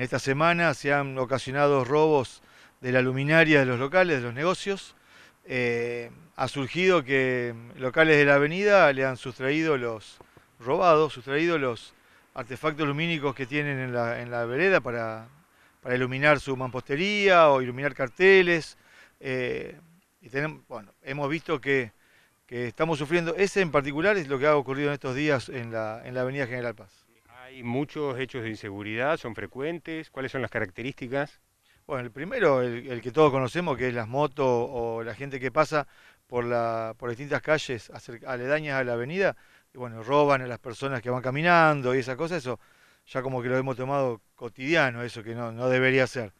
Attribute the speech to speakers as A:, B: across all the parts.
A: En esta semana se han ocasionado robos de la luminaria de los locales, de los negocios. Eh, ha surgido que locales de la avenida le han sustraído los robados, sustraído los artefactos lumínicos que tienen en la, vereda para, iluminar su mampostería o iluminar carteles. Eh, y tenemos, bueno, hemos visto que, estamos sufriendo, ese en particular es lo que ha ocurrido en estos días en la Avenida General Paz.
B: Hay muchos hechos de inseguridad, son frecuentes. ¿Cuáles son las características?
A: Bueno, el primero, el, que todos conocemos, que es las motos o la gente que pasa por, la, por distintas calles aledañas a la avenida, y bueno, roban a las personas que van caminando y esas cosas, eso ya como que lo hemos tomado cotidiano, eso que no, debería ser.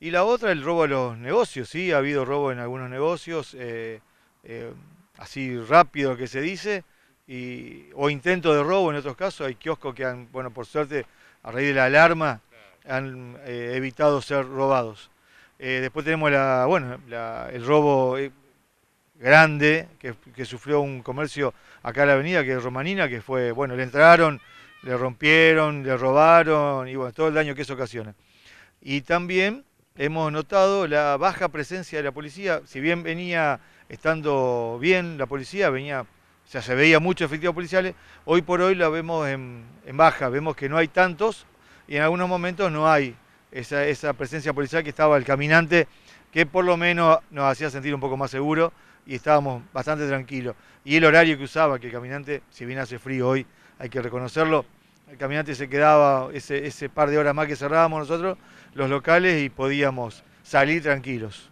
A: Y la otra, el robo a los negocios, sí, ha habido robo en algunos negocios, eh, eh, así rápido que se dice, o intento de robo en otros casos. Hay kioscos que han, bueno, por suerte, a raíz de la alarma, han eh, evitado ser robados. Eh, después tenemos la, bueno, el robo eh, grande que, sufrió un comercio acá en la avenida, que es Romanina, que fue, bueno, le entraron, le rompieron, le robaron, y bueno, todo el daño que eso ocasiona. Y también hemos notado la baja presencia de la policía, si bien venía estando bien la policía, venía o sea, se veía mucho efectivo policiales, hoy por hoy lo vemos en, baja, vemos que no hay tantos y en algunos momentos no hay esa, presencia policial que estaba el caminante, que por lo menos nos hacía sentir un poco más seguros y estábamos bastante tranquilos. Y el horario que usaba, que el caminante, si bien hace frío hoy, hay que reconocerlo, el caminante se quedaba ese par de horas más que cerrábamos nosotros, los locales, y podíamos salir tranquilos.